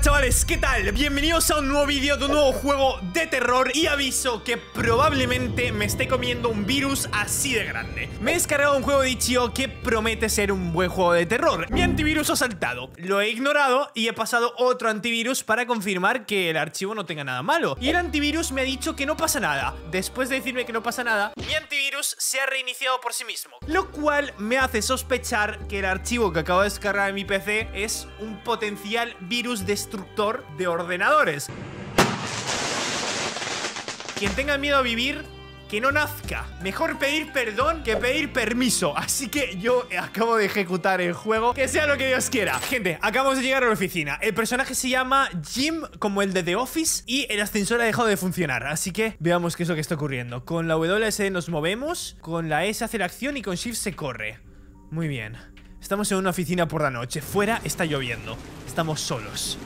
chavales, ¿qué tal? Bienvenidos a un nuevo vídeo de un nuevo juego de terror Y aviso que probablemente me esté comiendo un virus así de grande Me he descargado un juego de chio que promete ser un buen juego de terror Mi antivirus ha saltado, lo he ignorado y he pasado otro antivirus para confirmar que el archivo no tenga nada malo Y el antivirus me ha dicho que no pasa nada Después de decirme que no pasa nada, mi antivirus se ha reiniciado por sí mismo Lo cual me hace sospechar que el archivo que acabo de descargar en mi PC es un potencial virus de destructor de ordenadores. Quien tenga miedo a vivir, que no nazca. Mejor pedir perdón que pedir permiso. Así que yo acabo de ejecutar el juego. Que sea lo que Dios quiera. Gente, acabamos de llegar a la oficina. El personaje se llama Jim, como el de The Office, y el ascensor ha dejado de funcionar. Así que veamos qué es lo que está ocurriendo. Con la WS nos movemos, con la S hace la acción y con Shift se corre. Muy bien. Estamos en una oficina por la noche. Fuera está lloviendo. Estamos solos.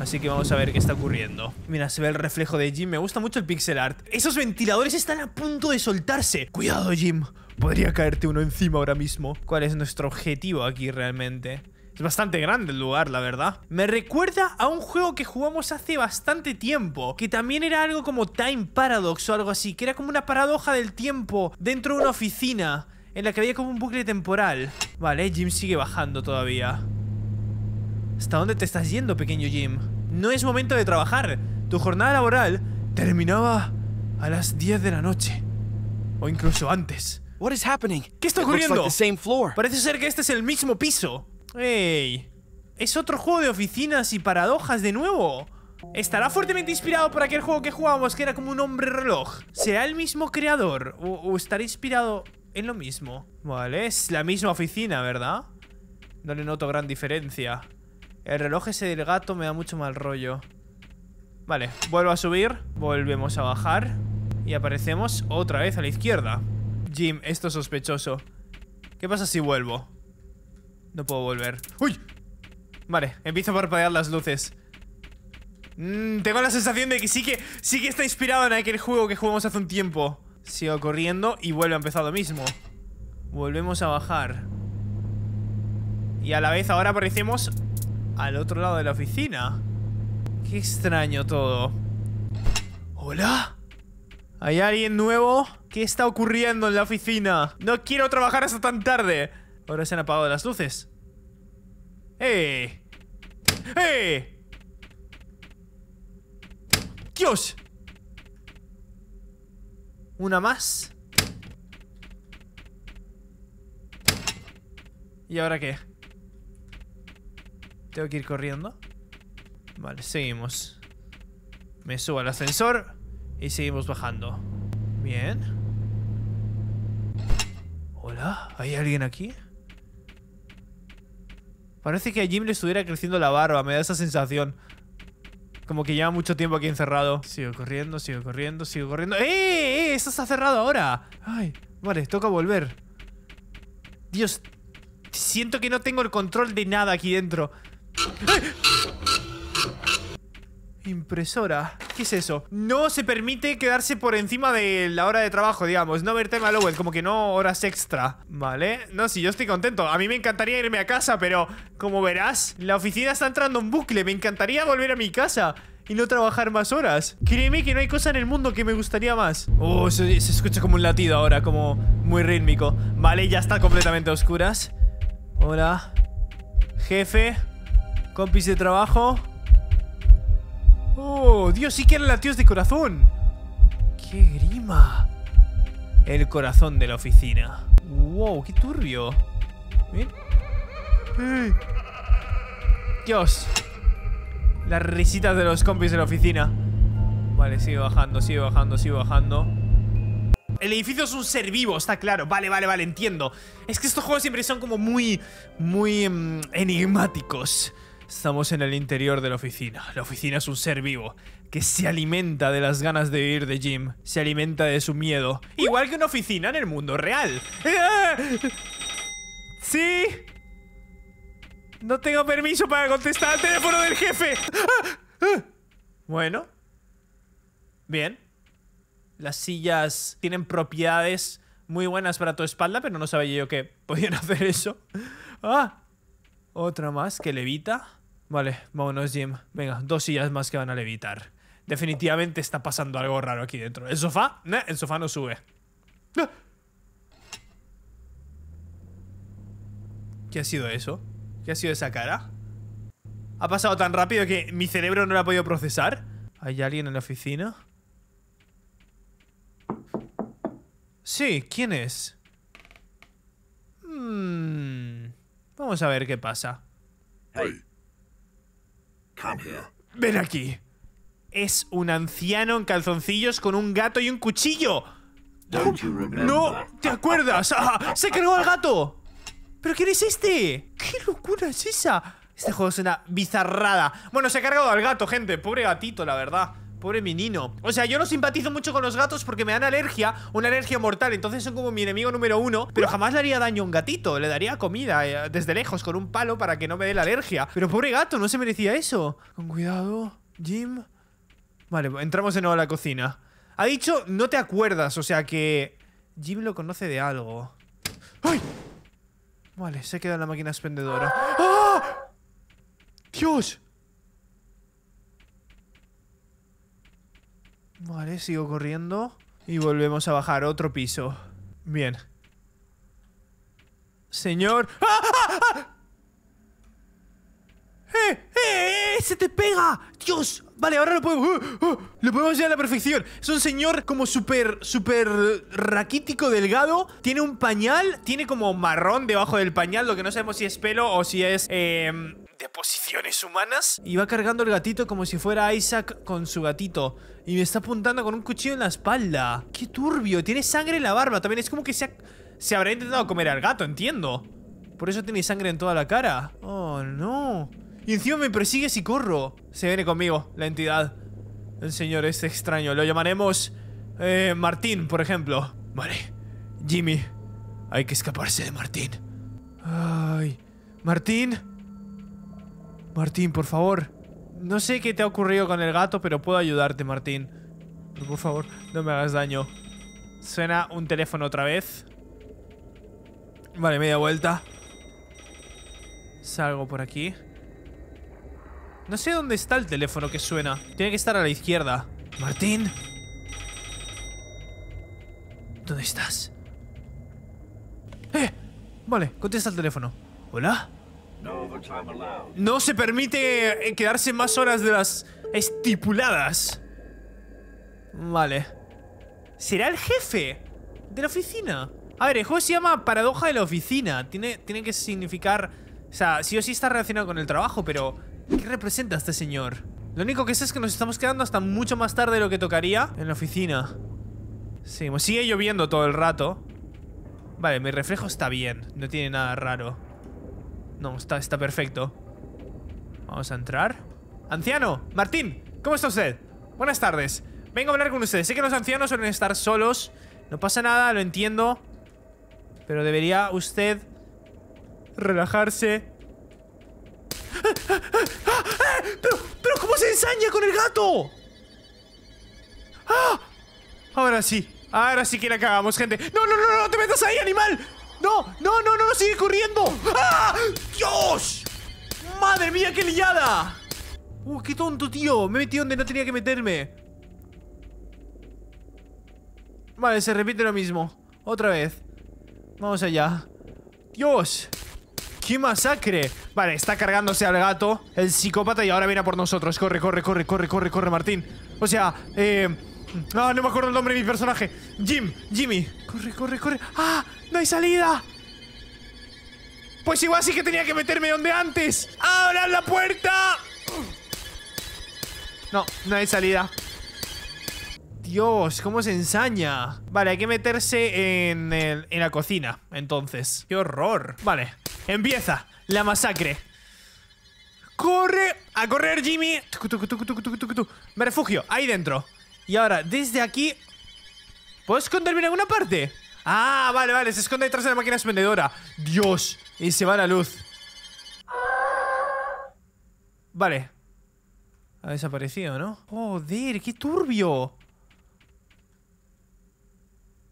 Así que vamos a ver qué está ocurriendo. Mira, se ve el reflejo de Jim. Me gusta mucho el pixel art. Esos ventiladores están a punto de soltarse. Cuidado, Jim. Podría caerte uno encima ahora mismo. ¿Cuál es nuestro objetivo aquí realmente? Es bastante grande el lugar, la verdad. Me recuerda a un juego que jugamos hace bastante tiempo, que también era algo como Time Paradox o algo así, que era como una paradoja del tiempo dentro de una oficina, en la que había como un bucle temporal. Vale, Jim sigue bajando todavía. ¿Hasta dónde te estás yendo, pequeño Jim? No es momento de trabajar. Tu jornada laboral terminaba a las 10 de la noche. O incluso antes. What is happening? ¿Qué está ocurriendo? Parece ser que este es el mismo piso. ¡Ey! Es otro juego de oficinas y paradojas de nuevo. Estará fuertemente inspirado por aquel juego que jugábamos que era como un hombre reloj. ¿Será el mismo creador? o estará inspirado en lo mismo? Vale, es la misma oficina, ¿verdad? No le noto gran diferencia. El reloj ese del gato me da mucho mal rollo. Vale, vuelvo a subir. Volvemos a bajar. Y aparecemos otra vez a la izquierda. Jim, esto es sospechoso. ¿Qué pasa si vuelvo? No puedo volver. ¡Uy! Vale, empiezo a parpadear las luces. Mm, tengo la sensación de que sí que sí que está inspirado en aquel juego que jugamos hace un tiempo. Sigo corriendo y vuelve a empezar lo mismo. Volvemos a bajar. Y a la vez ahora aparecemos al otro lado de la oficina. Qué extraño todo. ¿Hola? ¿Hay alguien nuevo? ¿Qué está ocurriendo en la oficina? No quiero trabajar hasta tan tarde. Ahora se han apagado las luces. ¡Eh! ¡Eh! ¡Dios! Una más. ¿Y ahora qué? Tengo que ir corriendo. Vale, seguimos. Me subo al ascensor y seguimos bajando. Bien. Hola, ¿hay alguien aquí? Parece que a Jim le estuviera creciendo la barba, me da esa sensación. Como que lleva mucho tiempo aquí encerrado. Sigo corriendo, sigo corriendo, sigo corriendo. ¡Eh! ¡Eh! eh! ¡Eso está cerrado ahora! ¡Ay! Vale, toca volver. Dios, siento que no tengo el control de nada aquí dentro. Impresora. ¿Qué es eso? No se permite quedarse por encima de la hora de trabajo, digamos. No overtime Lowell, como que no horas extra. Vale. No, si sí, yo estoy contento. A mí me encantaría irme a casa, pero como verás, la oficina está entrando en bucle. Me encantaría volver a mi casa. Y no trabajar más horas Créeme que no hay cosa en el mundo que me gustaría más Oh, se, se escucha como un latido ahora Como muy rítmico Vale, ya está completamente a oscuras Hola Jefe Compis de trabajo. Oh, Dios, sí que eran latidos de corazón. ¡Qué grima! El corazón de la oficina. ¡Wow! ¡Qué turbio! ¡Dios! Las risitas de los compis de la oficina. Vale, sigue bajando, sigue bajando, sigue bajando. El edificio es un ser vivo, está claro. Vale, vale, vale, entiendo. Es que estos juegos siempre son como muy, muy mm, enigmáticos. Estamos en el interior de la oficina. La oficina es un ser vivo que se alimenta de las ganas de ir de Jim, se alimenta de su miedo. Igual que una oficina en el mundo real. ¡Ah! ¡Sí! No tengo permiso para contestar al teléfono del jefe. ¡Ah! ¡Ah! Bueno. Bien. Las sillas tienen propiedades muy buenas para tu espalda, pero no sabía yo que podían hacer eso. ¡Ah! Otra más que levita. Vale, vámonos, Jim. Venga, dos sillas más que van a levitar. Definitivamente está pasando algo raro aquí dentro. ¿El sofá? el sofá no sube. ¿Qué ha sido eso? ¿Qué ha sido esa cara? Ha pasado tan rápido que mi cerebro no lo ha podido procesar. ¿Hay alguien en la oficina? Sí, ¿quién es? Hmm, vamos a ver qué pasa. Ven aquí. Es un anciano en calzoncillos con un gato y un cuchillo. ¡No! ¿Te acuerdas? Ah, ¡Se cargó al gato! ¿Pero quién es este? ¿Qué locura es esa? Este juego es una bizarrada. Bueno, se ha cargado al gato, gente. Pobre gatito, la verdad. Pobre menino O sea, yo no simpatizo mucho con los gatos porque me dan alergia Una alergia mortal, entonces son como mi enemigo número uno Pero jamás le haría daño a un gatito Le daría comida eh, desde lejos con un palo para que no me dé la alergia Pero pobre gato, no se merecía eso Con cuidado, Jim Vale, entramos de nuevo a la cocina Ha dicho, no te acuerdas, o sea que... Jim lo conoce de algo ¡Ay! Vale, se queda en la máquina expendedora ¡Ah! ¡Dios! Vale, sigo corriendo. Y volvemos a bajar otro piso. Bien. Señor... ¡Ah, ah, ah! ¡Eh, eh, eh! se te pega! ¡Dios! Vale, ahora lo podemos... Uh, uh, lo podemos hacer a la perfección. Es un señor como súper, súper raquítico, delgado. Tiene un pañal. Tiene como marrón debajo del pañal. Lo que no sabemos si es pelo o si es... Eh, de posiciones humanas. Y va cargando el gatito como si fuera Isaac con su gatito. Y me está apuntando con un cuchillo en la espalda. ¡Qué turbio! Tiene sangre en la barba. También es como que se, se habrá intentado comer al gato, entiendo. Por eso tiene sangre en toda la cara. ¡Oh, no! Y encima me persigue si corro. Se viene conmigo, la entidad. El señor es este extraño. Lo llamaremos... Eh, Martín, por ejemplo. Vale. Jimmy. Hay que escaparse de Martín. Ay... Martín... Martín, por favor. No sé qué te ha ocurrido con el gato, pero puedo ayudarte, Martín. Pero por favor, no me hagas daño. Suena un teléfono otra vez. Vale, media vuelta. Salgo por aquí. No sé dónde está el teléfono que suena. Tiene que estar a la izquierda. Martín. ¿Dónde estás? ¡Eh! Vale, contesta el teléfono. ¿Hola? No se permite eh, quedarse más horas de las estipuladas. Vale. ¿Será el jefe de la oficina? A ver, el juego se llama Paradoja de la Oficina. Tiene, tiene que significar... O sea, sí o sí está relacionado con el trabajo, pero... ¿Qué representa este señor? Lo único que sé es que nos estamos quedando hasta mucho más tarde de lo que tocaría en la oficina. Sí, sigue lloviendo todo el rato. Vale, mi reflejo está bien. No tiene nada raro. No, está, está perfecto. Vamos a entrar. ¡Anciano! ¡Martín! ¿Cómo está usted? Buenas tardes. Vengo a hablar con usted. Sé que los ancianos suelen estar solos. No pasa nada, lo entiendo. Pero debería usted relajarse. ¡Pero, pero cómo se ensaña con el gato! ¡Ah! Ahora sí. Ahora sí que la cagamos, gente. ¡No, no, no, no! ¡Te metas ahí, animal! ¡No! ¡No, no, no! no no sigue corriendo! ¡Ah! ¡Dios! ¡Madre mía, qué liada! ¡Uh, qué tonto, tío! Me metí donde no tenía que meterme. Vale, se repite lo mismo. Otra vez. Vamos allá. ¡Dios! ¡Qué masacre! Vale, está cargándose al gato, el psicópata, y ahora viene a por nosotros. Corre, corre, corre, corre, corre, corre, Martín. O sea, eh... No, no me acuerdo el nombre de mi personaje. Jim, Jimmy. Corre, corre, corre. ¡Ah! ¡No hay salida! Pues igual sí que tenía que meterme donde antes. ¡Abran la puerta! No, no hay salida. Dios, cómo se ensaña. Vale, hay que meterse en la cocina, entonces. ¡Qué horror! Vale, empieza la masacre. ¡Corre! ¡A correr, Jimmy! Me refugio, ahí dentro. Y ahora, desde aquí ¿Puedo esconderme en alguna parte? Ah, vale, vale, se esconde detrás de la máquina expendedora Dios, y se va la luz Vale Ha desaparecido, ¿no? Joder, qué turbio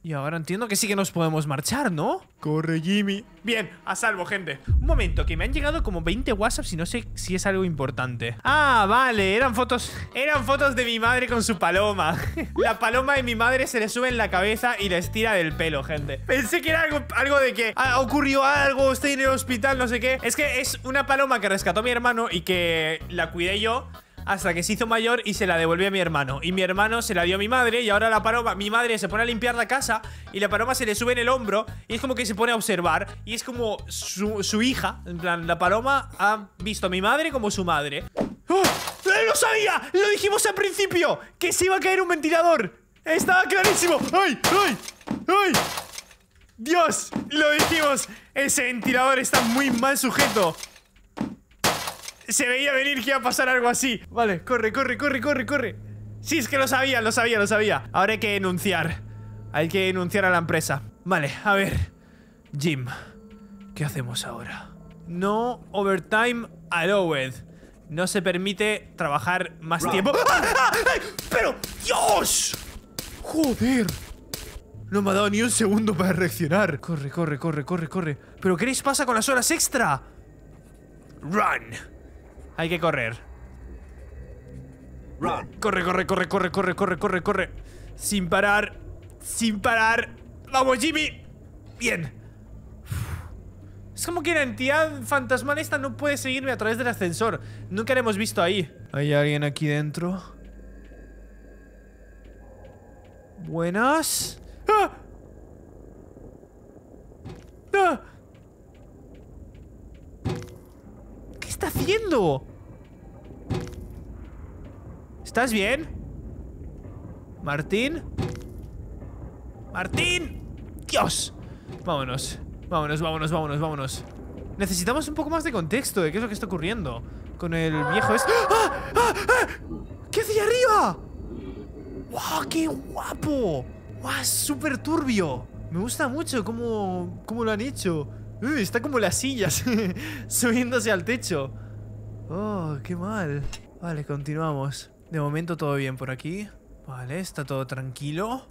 y ahora entiendo que sí que nos podemos marchar, ¿no? Corre, Jimmy. Bien, a salvo, gente. Un momento, que me han llegado como 20 WhatsApps y no sé si es algo importante. Ah, vale, eran fotos. Eran fotos de mi madre con su paloma. la paloma de mi madre se le sube en la cabeza y le estira del pelo, gente. Pensé que era algo, algo de que Ha ah, ocurrió algo, estoy en el hospital, no sé qué. Es que es una paloma que rescató mi hermano y que la cuidé yo hasta que se hizo mayor y se la devolvió a mi hermano. Y mi hermano se la dio a mi madre y ahora la paloma, mi madre se pone a limpiar la casa y la paloma se le sube en el hombro y es como que se pone a observar y es como su, hija, en plan, la paloma ha visto a mi madre como su madre. ¡Ah! ¡No ¡Lo sabía! ¡Lo dijimos al principio! ¡Que se iba a caer un ventilador! ¡Estaba clarísimo! ¡Ay! ¡Ay! ¡Ay! ¡Dios! ¡Lo dijimos! Ese ventilador está muy mal sujeto se veía venir que iba a pasar algo así. Vale, corre, corre, corre, corre, corre. Sí, es que lo sabía, lo sabía, lo sabía. Ahora hay que denunciar. Hay que denunciar a la empresa. Vale, a ver. Jim, ¿qué hacemos ahora? No overtime allowed. No se permite trabajar más tiempo. ¡Ah, ah, ah! pero Dios! ¡Joder! No me ha dado ni un segundo para reaccionar. Corre, corre, corre, corre, corre. ¿Pero qué pasa con las horas extra? Run. Hay que correr. Corre, corre, corre, corre, corre, corre, corre, corre. Sin parar. Sin parar. ¡Vamos, Jimmy! Bien. Es como que la entidad fantasmal esta no puede seguirme a través del ascensor. Nunca la hemos visto ahí. ¿Hay alguien aquí dentro? Buenas. ¿Estás bien? ¿Martín? ¡Martín! ¡Dios! Vámonos, vámonos, vámonos, vámonos, vámonos. Necesitamos un poco más de contexto de qué es lo que está ocurriendo con el viejo es... ¡Ah! ¡Ah! ¡Ah! ¿Qué hacia arriba? ¡Wow! ¡Qué guapo! ¡Wow! ¡Súper turbio! Me gusta mucho cómo, cómo lo han hecho. está como las sillas, subiéndose al techo. Oh, qué mal. Vale, continuamos. De momento todo bien por aquí. Vale, está todo tranquilo.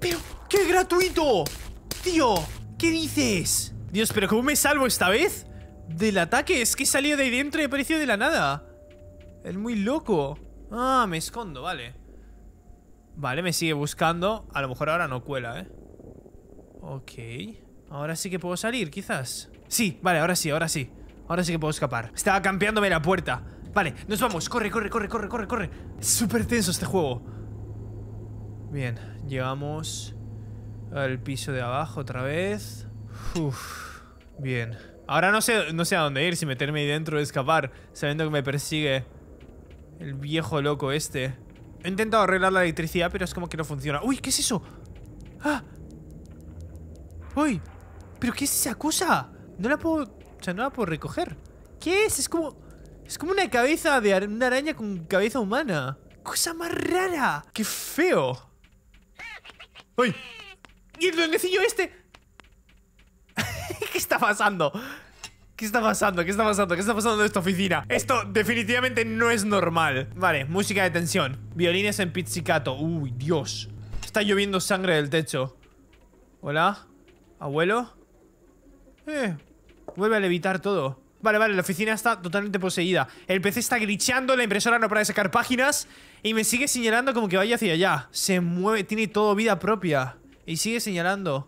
¡Pero qué gratuito! Tío, ¿qué dices? Dios, ¿pero cómo me salvo esta vez? Del ataque, es que salió de ahí dentro y apareció de la nada. Es muy loco. Ah, me escondo, vale. Vale, me sigue buscando. A lo mejor ahora no cuela, ¿eh? Ok. Ahora sí que puedo salir, quizás. Sí, vale, ahora sí, ahora sí. Ahora sí que puedo escapar. Estaba campeándome la puerta. Vale, nos vamos. Corre, corre, corre, corre, corre, corre. Es súper tenso este juego. Bien, llegamos al piso de abajo otra vez. Uf, bien. Ahora no sé, no sé a dónde ir, si meterme ahí dentro o escapar, sabiendo que me persigue el viejo loco este. He intentado arreglar la electricidad, pero es como que no funciona. ¡Uy! ¿Qué es eso? ¡Ah! ¡Uy! ¿Pero qué es esa cosa? No la puedo... O sea, no la puedo recoger. ¿Qué es? Es como... Es como una cabeza de una araña con cabeza humana. ¡Cosa más rara! ¡Qué feo! ¡Uy! ¡Y el duendecillo este! ¿Qué está pasando? ¿Qué está pasando? ¿Qué está pasando? ¿Qué está pasando en esta oficina? Esto definitivamente no es normal. Vale, música de tensión. Violines en pizzicato. ¡Uy, Dios! Está lloviendo sangre del techo. ¿Hola? ¿Abuelo? Eh, vuelve a levitar todo. Vale, vale, la oficina está totalmente poseída. El PC está glitchando, la impresora no para de sacar páginas y me sigue señalando como que vaya hacia allá. Se mueve, tiene todo vida propia y sigue señalando.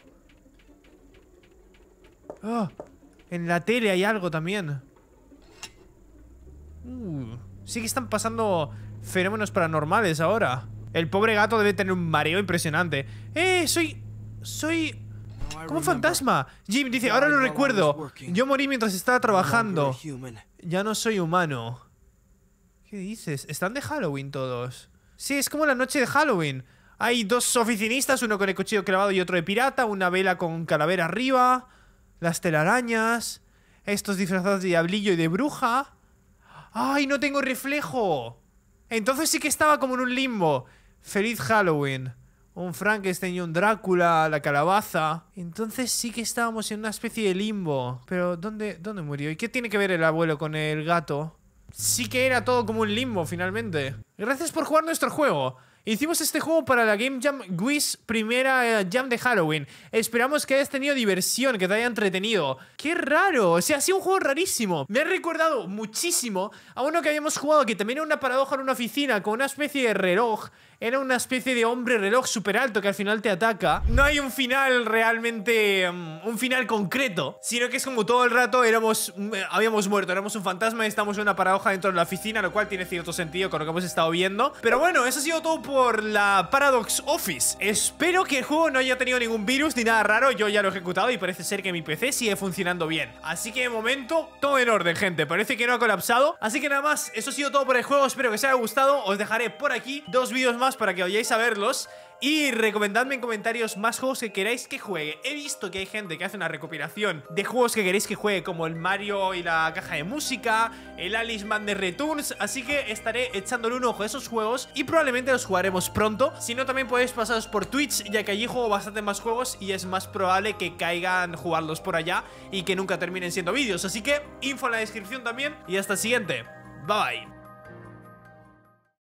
Ah, en la tele hay algo también. Uh, sí que están pasando fenómenos paranormales ahora. El pobre gato debe tener un mareo impresionante. ¡Eh! Soy... Soy ¿Cómo fantasma? Jim dice, ahora lo recuerdo. Yo morí mientras estaba trabajando. Ya no soy humano. ¿Qué dices? Están de Halloween todos. Sí, es como la noche de Halloween. Hay dos oficinistas, uno con el cuchillo clavado y otro de pirata, una vela con calavera arriba, las telarañas, estos disfrazados de diablillo y de bruja. ¡Ay, no tengo reflejo! Entonces sí que estaba como en un limbo. Feliz Halloween un Frankenstein y un Drácula, la calabaza. Entonces sí que estábamos en una especie de limbo. Pero ¿dónde, ¿dónde murió? ¿Y qué tiene que ver el abuelo con el gato? Sí que era todo como un limbo finalmente. Gracias por jugar nuestro juego. Hicimos este juego para la Game Jam Wiz primera eh, Jam de Halloween. Esperamos que hayas tenido diversión, que te haya entretenido. ¡Qué raro! O sea, ha sido un juego rarísimo. Me ha recordado muchísimo a uno que habíamos jugado que también era una paradoja en una oficina con una especie de reloj era una especie de hombre reloj super alto que al final te ataca. No hay un final realmente. Mm, un final concreto, sino que es como todo el rato éramos. Mm, eh, habíamos muerto, éramos un fantasma y estamos en una paradoja dentro de la oficina, lo cual tiene cierto sentido con lo que hemos estado viendo. Pero bueno, eso ha sido todo por la Paradox Office. Espero que el juego no haya tenido ningún virus ni nada raro. Yo ya lo he ejecutado y parece ser que mi PC sigue funcionando bien. Así que de momento, todo en orden, gente. Parece que no ha colapsado. Así que nada más, eso ha sido todo por el juego. Espero que os haya gustado. Os dejaré por aquí dos vídeos más para que vayáis a verlos. Y recomendadme en comentarios más juegos que queráis que juegue. He visto que hay gente que hace una recopilación de juegos que queréis que juegue, como el Mario y la caja de música, el Alice Man de Returns. Así que estaré echándole un ojo a esos juegos y probablemente los jugaremos pronto. Si no, también podéis pasaros por Twitch, ya que allí juego bastante más juegos y es más probable que caigan jugarlos por allá y que nunca terminen siendo vídeos. Así que info en la descripción también. Y hasta el siguiente. Bye bye.